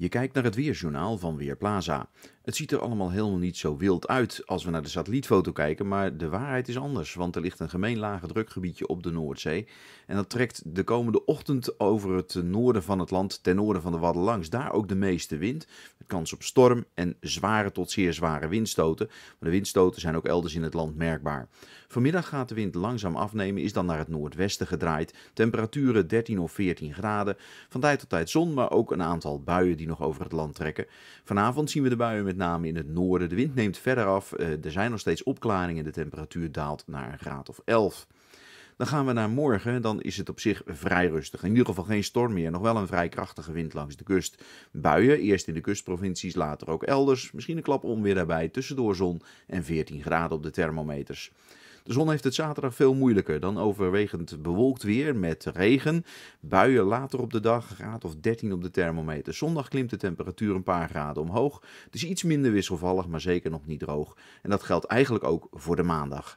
Je kijkt naar het weerjournaal van Weerplaza. Het ziet er allemaal helemaal niet zo wild uit als we naar de satellietfoto kijken, maar de waarheid is anders, want er ligt een gemeen lage drukgebiedje op de Noordzee en dat trekt de komende ochtend over het noorden van het land ten noorden van de Wadden langs. Daar ook de meeste wind, met kans op storm en zware tot zeer zware windstoten, maar de windstoten zijn ook elders in het land merkbaar. Vanmiddag gaat de wind langzaam afnemen, is dan naar het noordwesten gedraaid, temperaturen 13 of 14 graden, van tijd tot tijd zon, maar ook een aantal buien die nog over het land trekken. Vanavond zien we de buien met name in het noorden. De wind neemt verder af. Eh, er zijn nog steeds opklaringen. De temperatuur daalt naar een graad of 11. Dan gaan we naar morgen. Dan is het op zich vrij rustig. In ieder geval geen storm meer. Nog wel een vrij krachtige wind langs de kust. Buien, eerst in de kustprovincies, later ook elders. Misschien een klap onweer daarbij. Tussendoor zon en 14 graden op de thermometers. De zon heeft het zaterdag veel moeilijker. Dan overwegend bewolkt weer met regen. Buien later op de dag, graad of 13 op de thermometer. Zondag klimt de temperatuur een paar graden omhoog. Dus iets minder wisselvallig, maar zeker nog niet droog. En dat geldt eigenlijk ook voor de maandag.